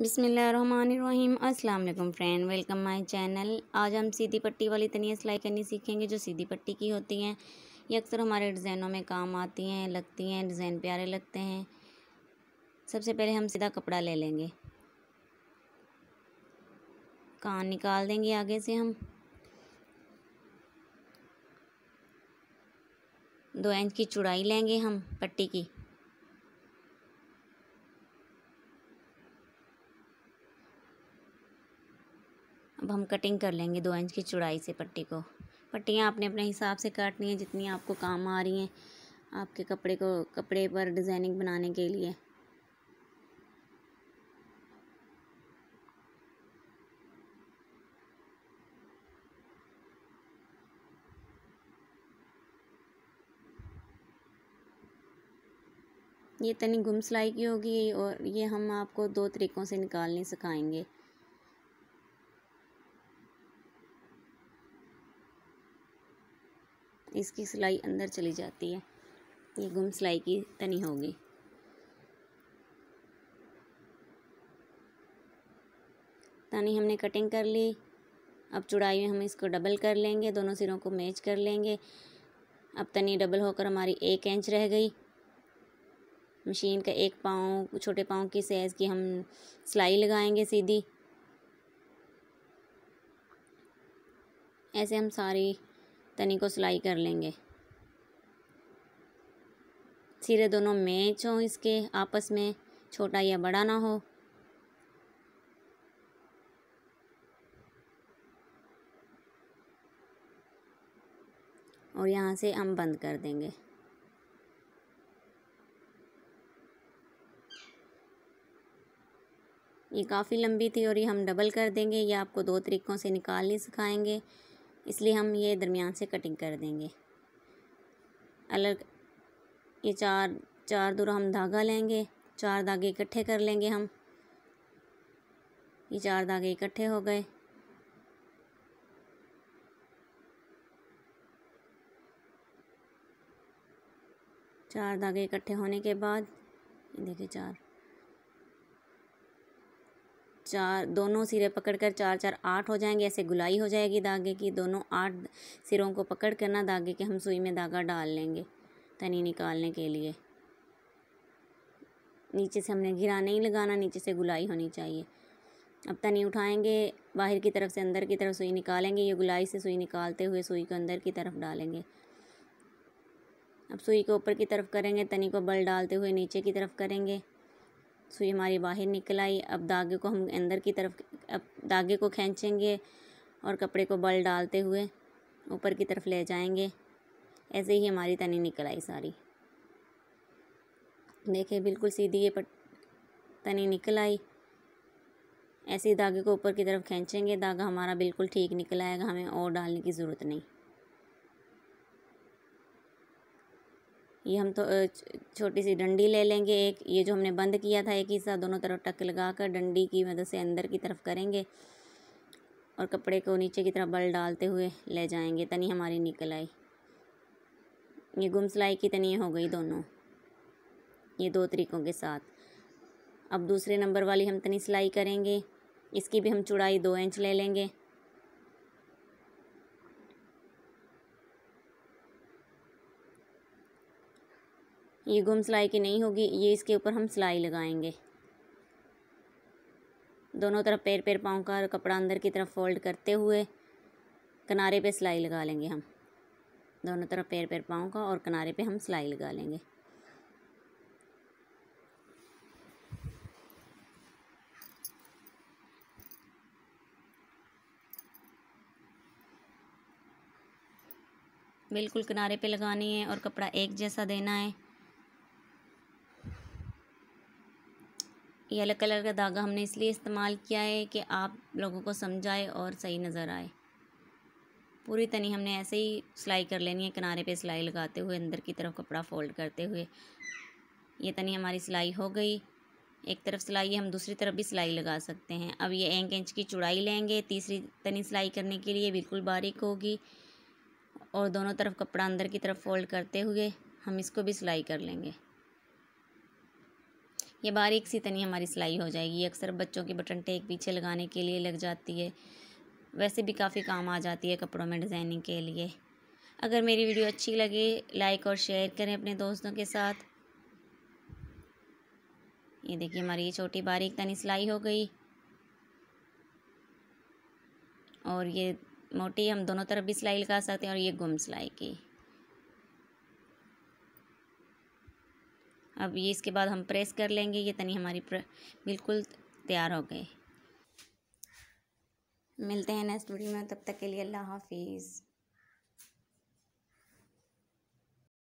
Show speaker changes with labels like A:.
A: बिसमीम अल्लाम friend welcome my channel आज हम सीधी पट्टी वाली तनिया सिलाई करनी सीखेंगे जो सीधी पट्टी की होती हैं ये अक्सर हमारे डिज़ाइनों में काम आती हैं लगती हैं डिज़ाइन प्यारे लगते हैं सबसे पहले हम सीधा कपड़ा ले लेंगे कान निकाल देंगे आगे से हम दो इंच की चुड़ाई लेंगे हम पट्टी की अब हम कटिंग कर लेंगे दो इंच की चौड़ाई से पट्टी को पट्टियाँ आपने अपने हिसाब से काटनी है जितनी आपको काम आ रही हैं आपके कपड़े को कपड़े पर डिज़ाइनिंग बनाने के लिए ये तनी गुम सिलाई की होगी और ये हम आपको दो तरीक़ों से निकालने सिखाएंगे इसकी सिलाई अंदर चली जाती है ये गुम सिलाई की तनी होगी तनी हमने कटिंग कर ली अब चुड़ाई में हम इसको डबल कर लेंगे दोनों सिरों को मैच कर लेंगे अब तनी डबल होकर हमारी एक इंच रह गई मशीन का एक पाँव छोटे पाँव की साइज़ की हम सिलाई लगाएंगे सीधी ऐसे हम सारी तनी को सिलाई कर लेंगे सिरे दोनों मैच हों इसके आपस में छोटा या बड़ा ना हो और यहाँ से हम बंद कर देंगे ये काफ़ी लंबी थी और ये हम डबल कर देंगे ये आपको दो तरीक़ों से निकालनी सिखाएंगे इसलिए हम ये दरमियान से कटिंग कर देंगे अलग ये चार चार दूर हम धागा लेंगे चार धागे इकट्ठे कर लेंगे हम ये चार धागे इकट्ठे हो गए चार धागे इकट्ठे होने के बाद देखिए चार चार दोनों सिरे पकड़ कर चार चार आठ हो जाएंगे ऐसे गुलाई हो जाएगी धागे की दोनों आठ सिरों को पकड़ कर ना धागे के हम सुई में धागा डाल लेंगे तनी निकालने के लिए नीचे से हमने घिरा नहीं लगाना नीचे से गुलाई होनी चाहिए अब तनी उठाएंगे बाहर की तरफ से अंदर की तरफ सुई निकालेंगे ये गुलाई से सुई निकालते हुए सुई को अंदर की तरफ डालेंगे अब सुई को ऊपर की तरफ करेंगे तनी को बल डालते हुए नीचे की तरफ करेंगे सुई हमारी बाहर निकल आई अब धागे को हम अंदर की तरफ अब धागे को खींचेंगे और कपड़े को बल डालते हुए ऊपर की तरफ ले जाएंगे ऐसे ही हमारी तनी निकल आई सारी देखिए बिल्कुल सीधी ये पट तनी निकल आई ऐसे ही धागे को ऊपर की तरफ खींचेंगे धागा हमारा बिल्कुल ठीक निकल आएगा हमें और डालने की ज़रूरत नहीं ये हम तो छोटी सी डंडी ले लेंगे एक ये जो हमने बंद किया था एक हिस्सा दोनों तरफ टक लगा कर डंडी की मदद से अंदर की तरफ करेंगे और कपड़े को नीचे की तरफ बल डालते हुए ले जाएंगे तनी हमारी निकल आई ये गुम सिलाई की तनी हो गई दोनों ये दो तरीक़ों के साथ अब दूसरे नंबर वाली हम तनी सिलाई करेंगे इसकी भी हम चुड़ाई दो इंच ले लेंगे ये गुम सिलाई की नहीं होगी ये इसके ऊपर हम सिलाई लगाएंगे दोनों तरफ पैर पैर पाँव का कपड़ा अंदर की तरफ फोल्ड करते हुए किनारे पे सिलाई लगा लेंगे हम दोनों तरफ पैर पैर पाँव का और किनारे पे हम सिलाई लगा लेंगे बिल्कुल किनारे पे लगानी है और कपड़ा एक जैसा देना है येलो कलर का धागा हमने इसलिए इस्तेमाल किया है कि आप लोगों को समझाए और सही नज़र आए पूरी तनी हमने ऐसे ही सिलाई कर लेनी है किनारे पे सिलाई लगाते हुए अंदर की तरफ कपड़ा फोल्ड करते हुए ये तनी हमारी सिलाई हो गई एक तरफ सिलाई है हम दूसरी तरफ भी सिलाई लगा सकते हैं अब ये एक इंच की चौड़ाई लेंगे तीसरी तनी सिलाई करने के लिए बिल्कुल बारीक होगी और दोनों तरफ कपड़ा अंदर की तरफ फोल्ड करते हुए हम इसको भी सिलाई कर लेंगे ये बारीक सी तनी हमारी सिलाई हो जाएगी अक्सर बच्चों के बटन टेक पीछे लगाने के लिए लग जाती है वैसे भी काफ़ी काम आ जाती है कपड़ों में डिज़ाइनिंग के लिए अगर मेरी वीडियो अच्छी लगे लाइक और शेयर करें अपने दोस्तों के साथ ये देखिए हमारी ये छोटी बारीक तनी सिलाई हो गई और ये मोटी हम दोनों तरफ भी सिलाई लगा सकते हैं और ये गुम सिलाई की अब ये इसके बाद हम प्रेस कर लेंगे ये तनी हमारी बिल्कुल तैयार हो गए मिलते हैं नेक्स्ट वीडियो में तब तक के लिए अल्लाह हाफिज़